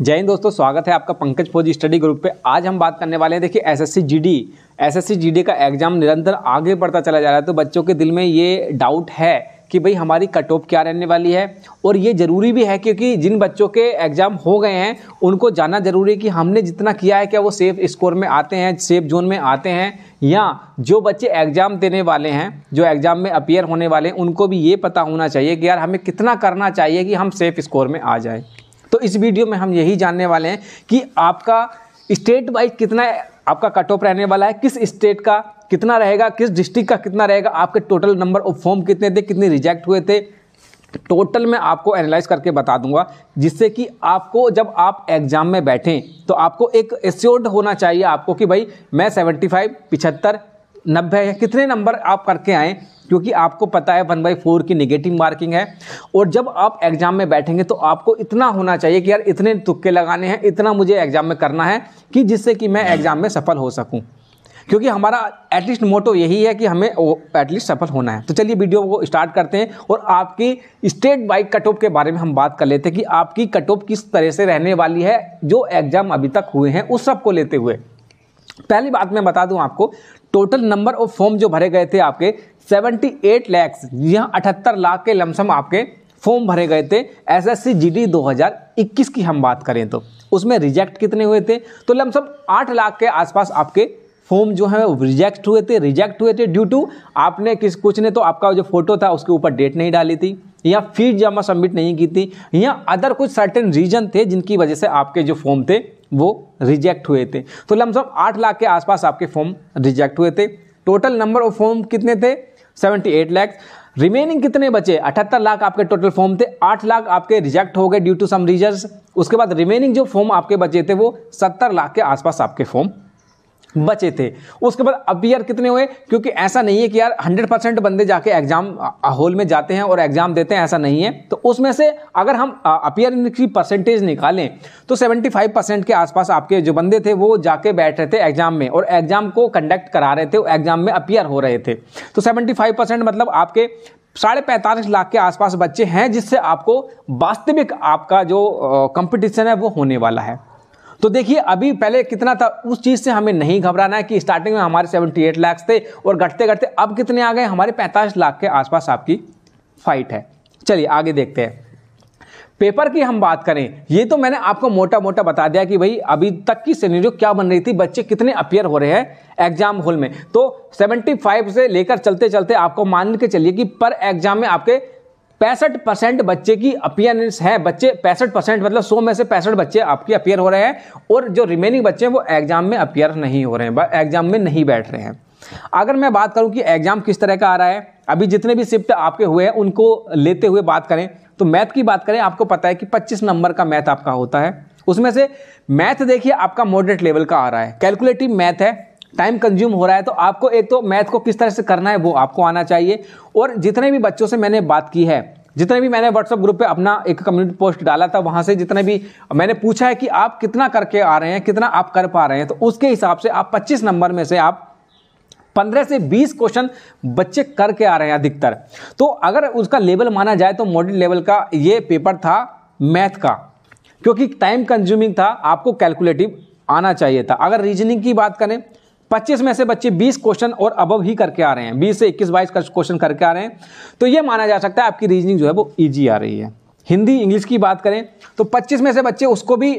जय हिंद दोस्तों स्वागत है आपका पंकज फौज स्टडी ग्रुप पे आज हम बात करने वाले हैं देखिए एसएससी जीडी एसएससी जीडी का एग्जाम निरंतर आगे बढ़ता चला जा रहा है तो बच्चों के दिल में ये डाउट है कि भाई हमारी कट ऑफ क्या रहने वाली है और ये ज़रूरी भी है क्योंकि जिन बच्चों के एग्ज़ाम हो गए हैं उनको जानना ज़रूरी है कि हमने जितना किया है क्या वो सेफ स्कोर में आते हैं सेफ जोन में आते हैं या जो बच्चे एग्ज़ाम देने वाले हैं जो एग्ज़ाम में अपियर होने वाले हैं उनको भी ये पता होना चाहिए कि यार हमें कितना करना चाहिए कि हम सेफ स्कोर में आ जाएँ तो इस वीडियो में हम यही जानने वाले हैं कि आपका स्टेट वाइज कितना आपका कट ऑफ रहने वाला है किस स्टेट का कितना रहेगा किस डिस्ट्रिक्ट का कितना रहेगा आपके टोटल नंबर ऑफ फॉर्म कितने थे कितने रिजेक्ट हुए थे टोटल मैं आपको एनालाइज करके बता दूंगा जिससे कि आपको जब आप एग्ज़ाम में बैठें तो आपको एक एश्योर्ड होना चाहिए आपको कि भाई मैं 75 पिछहत्तर नब्बे या कितने नंबर आप करके आएँ क्योंकि आपको पता है वन बाई फोर की निगेटिव मार्किंग है और जब आप एग्ज़ाम में बैठेंगे तो आपको इतना होना चाहिए कि यार इतने तुक्के लगाने हैं इतना मुझे एग्ज़ाम में करना है कि जिससे कि मैं एग्ज़ाम में सफल हो सकूँ क्योंकि हमारा एटलीस्ट मोटो यही है कि हमें एटलीस्ट सफल होना है तो चलिए वीडियो को स्टार्ट करते हैं और आपकी स्टेट बाइक कट ऑफ के बारे में हम बात कर लेते हैं कि आपकी कट ऑफ किस तरह से रहने वाली है जो एग्ज़ाम अभी तक हुए हैं उस सब को लेते हुए पहली बात मैं बता दूं आपको टोटल नंबर ऑफ फॉर्म जो भरे गए थे आपके 78 लैक्स यहाँ अठहत्तर लाख के लमसम आपके फॉर्म भरे गए थे एसएससी जीडी 2021 की हम बात करें तो उसमें रिजेक्ट कितने हुए थे तो लमसम आठ लाख के आसपास आपके फॉर्म जो है वो रिजेक्ट हुए थे रिजेक्ट हुए थे ड्यू टू आपने किस कुछ ने तो आपका जो फोटो था उसके ऊपर डेट नहीं डाली थी या फीस जमा सबमिट नहीं की थी या अदर कुछ सर्टेन रीजन थे जिनकी वजह से आपके जो फॉर्म थे वो रिजेक्ट हुए थे तो लमसम आठ लाख के आसपास आपके फॉर्म रिजेक्ट हुए थे टोटल नंबर ऑफ फॉर्म कितने थे 78 लाख रिमेनिंग कितने बचे 78 लाख आपके टोटल फॉर्म थे 8 लाख आपके रिजेक्ट हो गए ड्यू टू सम रीजन उसके बाद रिमेनिंग जो फॉर्म आपके बचे थे वो 70 लाख के आसपास आपके फॉर्म बचे थे उसके बाद अब यार कितने हुए क्योंकि ऐसा नहीं है कि यार 100 परसेंट बंदे जाके एग्जाम हॉल में जाते हैं और एग्जाम देते हैं ऐसा नहीं है तो उसमें से अगर हम अपियर की परसेंटेज निकालें तो 75 परसेंट के आसपास आपके जो बंदे थे वो जाके बैठ रहे थे एग्जाम में और एग्जाम को कंडक्ट करा रहे थे एग्जाम में अपियर हो रहे थे तो सेवेंटी मतलब आपके साढ़े पैंतालीस लाख के आसपास बच्चे हैं जिससे आपको वास्तविक आपका जो कंपटीशन है वो होने वाला है तो देखिए अभी पहले कितना था उस चीज़ से हमें नहीं घबराना है कि स्टार्टिंग में हमारे सेवेंटी एट लैक्स थे और घटते घटते अब कितने आ गए हमारे पैंतालीस लाख के आसपास आपकी फाइट है चलिए आगे देखते हैं पेपर की हम बात करें ये तो मैंने आपको मोटा मोटा बता दिया कि भाई अभी तक की सीनरियो क्या बन रही थी बच्चे कितने अपियर हो रहे हैं एग्जाम हॉल में तो 75 से लेकर चलते चलते आपको मान के चलिए कि पर एग्जाम में आपके पैंसठ परसेंट बच्चे की अपियरेंस है बच्चे पैंसठ परसेंट मतलब सौ में से पैंसठ बच्चे आपके अपियर हो रहे हैं और जो रिमेनिंग बच्चे हैं वो एग्जाम में अपियर नहीं हो रहे हैं एग्जाम में नहीं बैठ रहे हैं अगर मैं बात करूं कि एग्जाम किस तरह का आ रहा है अभी जितने भी शिफ्ट आपके हुए हैं उनको लेते हुए बात करें तो मैथ की बात करें आपको पता है कि 25 नंबर का मैथ आपका होता है उसमें से मैथ देखिए आपका मॉडरेट लेवल का आ रहा है कैलकुलेटिव मैथ है टाइम कंज्यूम हो रहा है तो आपको एक तो मैथ को किस तरह से करना है वो आपको आना चाहिए और जितने भी बच्चों से मैंने बात की है जितने भी मैंने व्हाट्सअप ग्रुप पे अपना एक कम्युनिटी पोस्ट डाला था वहाँ से जितने भी मैंने पूछा है कि आप कितना करके आ रहे हैं कितना आप कर पा रहे हैं तो उसके हिसाब से आप 25 नंबर में से आप पंद्रह से बीस क्वेश्चन बच्चे करके आ रहे हैं अधिकतर तो अगर उसका लेवल माना जाए तो मॉडल लेवल का ये पेपर था मैथ का क्योंकि टाइम कंज्यूमिंग था आपको कैलकुलेटिव आना चाहिए था अगर रीजनिंग की बात करें 25 में से बच्चे 20 क्वेश्चन और अबव ही करके आ रहे हैं 20 से 21 बाईस क्वेश्चन करके आ रहे हैं तो ये माना जा सकता है आपकी रीजनिंग जो है वो ईजी आ रही है हिंदी इंग्लिश की बात करें तो पच्चीस में से बच्चे उसको भी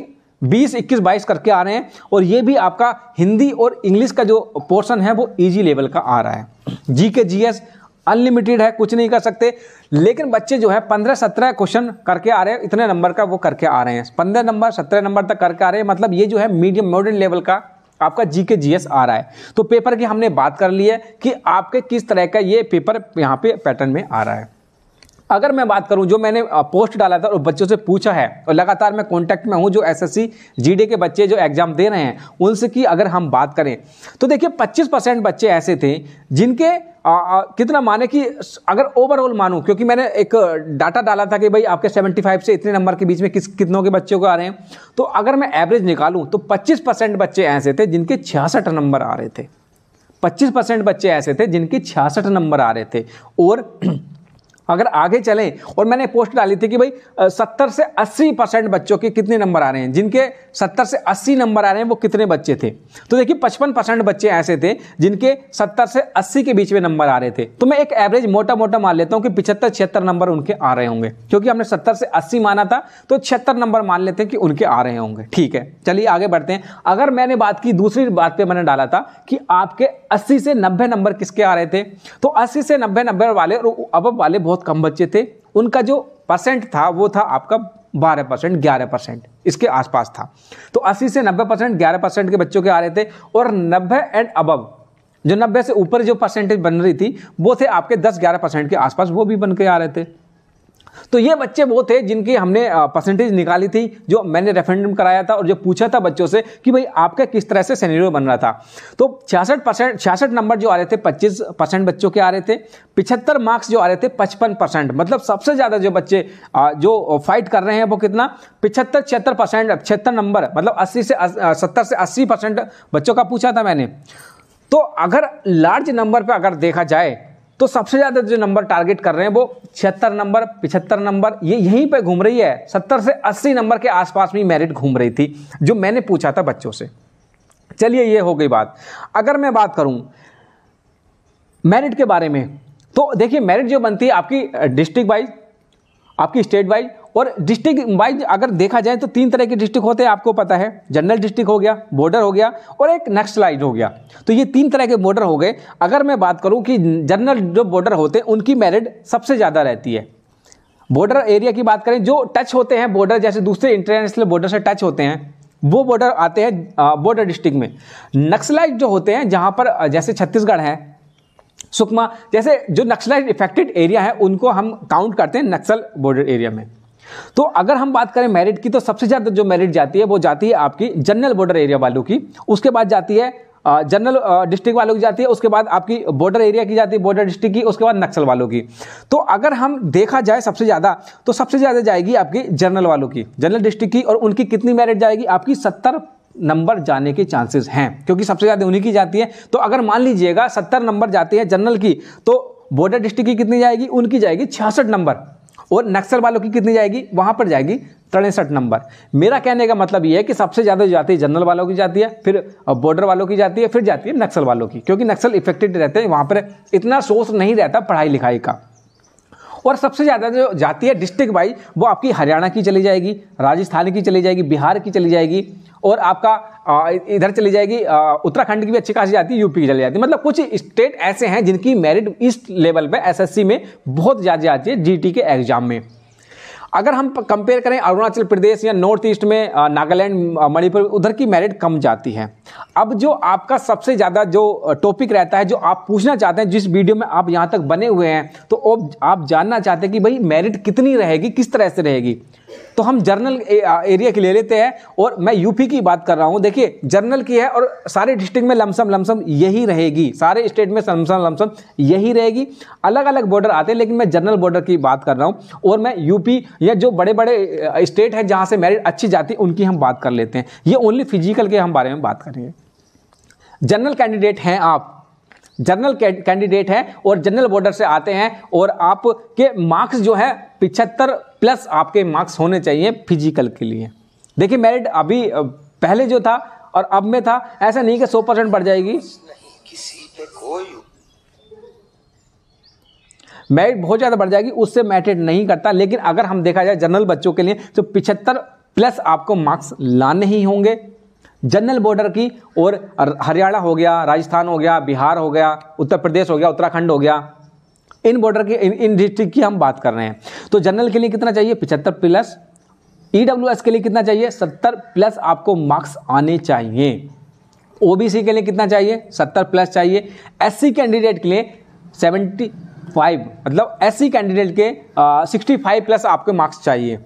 बीस इक्कीस बाईस करके आ रहे हैं और ये भी आपका हिंदी और इंग्लिश का जो पोर्शन है वो ईजी लेवल का आ रहा है जी के जी एस अनलिमिटेड है कुछ नहीं कर सकते लेकिन बच्चे जो है पंद्रह सत्रह क्वेश्चन करके आ रहे हैं इतने नंबर का वो करके आ रहे हैं पंद्रह नंबर सत्रह नंबर तक करके आ रहे हैं मतलब ये जो है मीडियम मॉडर्न लेवल का आपका जी के जी आ रहा है तो पेपर की हमने बात कर ली है कि आपके किस तरह का ये पेपर यहाँ पे पैटर्न में आ रहा है अगर मैं बात करूं जो मैंने पोस्ट डाला था और बच्चों से पूछा है और लगातार मैं कांटेक्ट में हूं जो एस एस के बच्चे जो एग्जाम दे रहे हैं उनसे की अगर हम बात करें तो देखिए पच्चीस बच्चे ऐसे थे जिनके आ, आ, कितना माने कि अगर ओवरऑल मानू क्योंकि मैंने एक डाटा डाला था कि भाई आपके 75 से इतने नंबर के बीच में किस कितनों के बच्चों को आ रहे हैं तो अगर मैं एवरेज निकालूं तो 25 परसेंट बच्चे ऐसे थे जिनके छियासठ नंबर आ रहे थे 25 परसेंट बच्चे ऐसे थे जिनके छियासठ नंबर आ रहे थे और अगर आगे चलें और मैंने पोस्ट डाली थी कि भाई सत्तर से अस्सी परसेंट बच्चों के कितने नंबर आ रहे हैं जिनके सत्तर से अस्सी नंबर आ रहे हैं वो कितने बच्चे थे तो देखिए पचपन परसेंट बच्चे ऐसे थे जिनके सत्तर से अस्सी के बीच में नंबर आ रहे थे तो मैं एक एवरेज मोटा मोटा मान लेता हूँ कि पिछहत्तर छिहत्तर नंबर उनके आ रहे होंगे क्योंकि हमने सत्तर से अस्सी माना था तो छिहत्तर नंबर मान लेते हैं कि उनके आ रहे होंगे ठीक है चलिए आगे बढ़ते हैं अगर मैंने बात की दूसरी बात पर मैंने डाला था कि आपके अस्सी से नब्बे नंबर किसके आ रहे थे तो अस्सी से नब्बे नंबर वाले और अब वाले बहुत बहुत कम बच्चे थे उनका जो परसेंट था वो था आपका बारह परसेंट ग्यारह परसेंट इसके आसपास था तो अस्सी से नब्बे परसेंट ग्यारह परसेंट के बच्चों के आ रहे थे और नब्बे एंड अबव जो नब्बे से ऊपर जो परसेंटेज बन रही थी वो थे आपके दस ग्यारह परसेंट के आसपास वो भी बन के आ रहे थे तो ये बच्चे वो थे जिनकी हमने परसेंटेज निकाली थी जो मैंने रेफरेंडम कराया था और जो पूछा था बच्चों से कि भाई आपका किस तरह से सैनिरो बन रहा था तो छियासठ परसेंट छियासठ नंबर जो आ रहे थे पच्चीस परसेंट बच्चों के आ रहे थे पिछहत्तर मार्क्स जो आ रहे थे पचपन परसेंट मतलब सबसे ज़्यादा जो बच्चे जो फाइट कर रहे हैं वो कितना पिछहत्तर छिहत्तर परसेंट छिहत्तर नंबर मतलब अस्सी से सत्तर से अस्सी परसेंट बच्चों का पूछा था मैंने तो अगर लार्ज नंबर पर अगर देखा जाए तो सबसे ज़्यादा जो नंबर टारगेट कर रहे हैं वो छिहत्तर नंबर पिछहत्तर नंबर ये यहीं पे घूम रही है सत्तर से अस्सी नंबर के आसपास में मेरिट घूम रही थी जो मैंने पूछा था बच्चों से चलिए ये हो गई बात अगर मैं बात करूं मेरिट के बारे में तो देखिए मेरिट जो बनती है आपकी डिस्ट्रिक्ट वाइज आपकी स्टेट वाइज और डिस्ट्रिक्ट वाइज अगर देखा जाए तो तीन तरह के डिस्ट्रिक्ट होते हैं आपको पता है जनरल डिस्ट्रिक्ट हो गया बॉर्डर हो गया और एक नक्सलाइड हो गया तो ये तीन तरह के बॉर्डर हो गए अगर मैं बात करूँ कि जनरल जो बॉर्डर होते हैं उनकी मेरिट सबसे ज़्यादा रहती है बॉर्डर एरिया की बात करें जो टच होते हैं बॉर्डर जैसे दूसरे इंटरनेशनल बॉर्डर से टच होते हैं वो बॉर्डर आते हैं बॉर्डर डिस्ट्रिक्ट में नक्सलाइट जो होते हैं जहाँ पर जैसे छत्तीसगढ़ है सुकमा जैसे जो नक्सलाइट इफेक्टेड एरिया है उनको हम काउंट करते हैं नक्सल बॉर्डर एरिया में तो अगर हम बात करें मेरिट की तो सबसे ज़्यादा जो मेरिट जाती है वो जाती है आपकी जनरल बॉर्डर एरिया वालों की उसके बाद जाती है जनरल डिस्ट्रिक्ट वालों की जाती है उसके बाद आपकी बॉर्डर एरिया की जाती है बॉर्डर डिस्ट्रिक्ट की उसके बाद नक्सल वालों की तो अगर हम देखा जाए सबसे ज़्यादा तो सबसे ज़्यादा जाएगी आपकी जनरल वालों की जनरल डिस्ट्रिक्ट की और उनकी कितनी मेरिट जाएगी आपकी सत्तर नंबर जाने के चांसेस हैं क्योंकि सबसे ज़्यादा उन्हीं की जाती है तो अगर मान लीजिएगा सत्तर नंबर जाती है जनरल की तो बॉर्डर डिस्ट्रिक्ट की कितनी जाएगी उनकी जाएगी छियासठ नंबर और नक्सल वालों की कितनी जाएगी वहां पर जाएगी तिरसठ नंबर मेरा कहने का मतलब यह है कि सबसे ज़्यादा जाती है जनरल वालों की जाती है फिर बॉर्डर वालों की जाती है फिर जाती है नक्सल वालों की क्योंकि नक्सल इफेक्टेड रहते हैं वहां पर इतना सोर्स नहीं रहता पढ़ाई लिखाई का और सबसे ज़्यादा जो जाती है डिस्ट्रिक्ट वाइज वो आपकी हरियाणा की चली जाएगी राजस्थान की चली जाएगी बिहार की चली जाएगी और आपका इधर चली जाएगी उत्तराखंड की भी अच्छी खासी जाती है यूपी की चली जाती है मतलब कुछ स्टेट ऐसे हैं जिनकी मेरिट इस लेवल पर एस में बहुत ज़्यादा जाती है जी के एग्जाम में अगर हम कंपेयर करें अरुणाचल प्रदेश या नॉर्थ ईस्ट में नागालैंड मणिपुर उधर की मेरिट कम जाती है अब जो आपका सबसे ज़्यादा जो टॉपिक रहता है जो आप पूछना चाहते हैं जिस वीडियो में आप यहाँ तक बने हुए हैं तो आप जानना चाहते हैं कि भाई मेरिट कितनी रहेगी किस तरह से रहेगी तो हम जर्नल एरिया की ले लेते हैं और मैं यूपी की बात कर रहा हूं देखिए जर्नल की है और सारे डिस्ट्रिक्ट में लमसम लमसम यही रहेगी सारे स्टेट में लमसम लमसम यही रहेगी अलग अलग बॉर्डर आते हैं लेकिन मैं जनरल बॉर्डर की बात कर रहा हूं और मैं यूपी या जो बड़े बड़े स्टेट हैं जहाँ से मेरिट अच्छी जाती है उनकी हम बात कर लेते हैं ये ओनली फिजिकल के हम बारे में बात करेंगे जनरल कैंडिडेट हैं आप जनरल कैंडिडेट हैं और जनरल बॉर्डर से आते हैं और आपके मार्क्स जो है पिछहत्तर प्लस आपके मार्क्स होने चाहिए फिजिकल के लिए देखिए मेरिट अभी पहले जो था और अब में था ऐसा नहीं कि सौ परसेंट बढ़ जाएगी मेरिट बहुत ज़्यादा बढ़ जाएगी उससे मैटर नहीं करता लेकिन अगर हम देखा जाए जनरल बच्चों के लिए तो पिछहत्तर प्लस आपको मार्क्स लाने ही होंगे जनरल बॉर्डर की और हरियाणा हो गया राजस्थान हो गया बिहार हो गया उत्तर प्रदेश हो गया उत्तराखंड हो गया इन बॉर्डर की इन, इन डिस्ट्रिक्ट की हम बात कर रहे हैं तो जनरल के लिए कितना चाहिए पिचहत्तर प्लस ई e के लिए कितना चाहिए सत्तर प्लस आपको मार्क्स आने चाहिए ओ के लिए कितना चाहिए सत्तर प्लस चाहिए एस कैंडिडेट के लिए सेवेंटी फाइव मतलब एस कैंडिडेट के सिक्सटी फाइव प्लस आपके मार्क्स चाहिए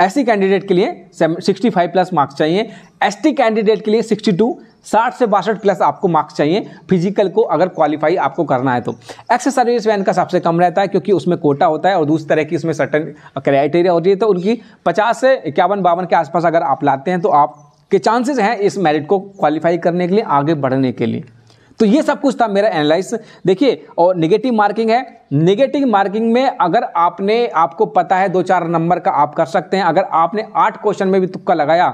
ऐसी कैंडिडेट के लिए 65 प्लस मार्क्स चाहिए एसटी कैंडिडेट के लिए 62 60 से बासठ प्लस आपको मार्क्स चाहिए फिजिकल को अगर क्वालिफाई आपको करना है तो एक्स सर्विस वैन का सबसे कम रहता है क्योंकि उसमें कोटा होता है और दूसरी तरह की इसमें सर्टन क्राइटेरिया होती है तो उनकी पचास से इक्यावन बावन के आसपास अगर आप लाते हैं तो आप के चांसेस हैं इस मेरिट को क्वालिफाई करने के लिए आगे बढ़ने के लिए तो ये सब कुछ था मेरा एनालिस देखिए और निगेटिव मार्किंग है निगेटिव मार्किंग में अगर आपने आपको पता है दो चार नंबर का आप कर सकते हैं अगर आपने आठ क्वेश्चन में भी तुक्का लगाया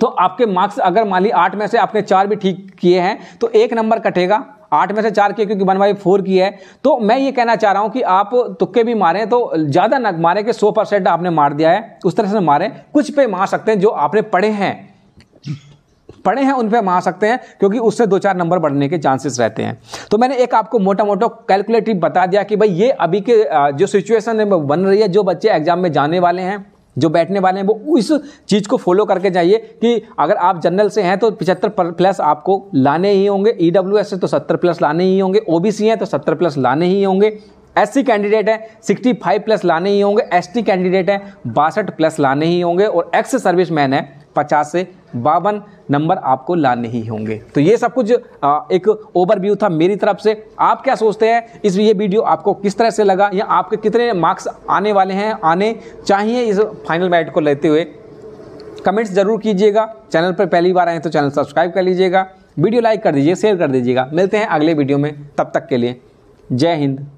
तो आपके मार्क्स अगर मान ली आठ में से आपने चार भी ठीक किए हैं तो एक नंबर कटेगा आठ में से चार किए क्योंकि वन बाई फोर की है तो मैं ये कहना चाह रहा हूं कि आप तुक्के भी मारें तो ज़्यादा न मारें कि सौ परसेंट आपने मार दिया है उस तरह से मारें कुछ पे मार सकते हैं जो आपने पढ़े हैं पड़े हैं उन पर हम आ सकते हैं क्योंकि उससे दो चार नंबर बढ़ने के चांसेस रहते हैं तो मैंने एक आपको मोटा मोटा कैलकुलेटिव बता दिया कि भाई ये अभी के जो सिचुएशन बन रही है जो बच्चे एग्जाम में जाने वाले हैं जो बैठने वाले हैं वो इस चीज़ को फॉलो करके जाइए कि अगर आप जनरल से हैं तो 75 प्लस आपको लाने ही होंगे ई से तो 70 प्लस लाने ही होंगे ओ हैं तो 70 प्लस लाने ही होंगे एससी कैंडिडेट सिक्सटी 65 प्लस लाने ही होंगे एसटी कैंडिडेट हैं बासठ प्लस लाने ही होंगे और एक्स सर्विस मैन है पचास से बावन नंबर आपको लाने ही होंगे तो ये सब कुछ एक ओवरव्यू था मेरी तरफ से आप क्या सोचते हैं इस ये वीडियो आपको किस तरह से लगा या आपके कितने मार्क्स आने वाले हैं आने चाहिए इस फाइनल मैरिट को लेते हुए कमेंट्स ज़रूर कीजिएगा चैनल पर पहली बार आए तो चैनल सब्सक्राइब कर लीजिएगा वीडियो लाइक कर दीजिए शेयर कर दीजिएगा मिलते हैं अगले वीडियो में तब तक के लिए जय हिंद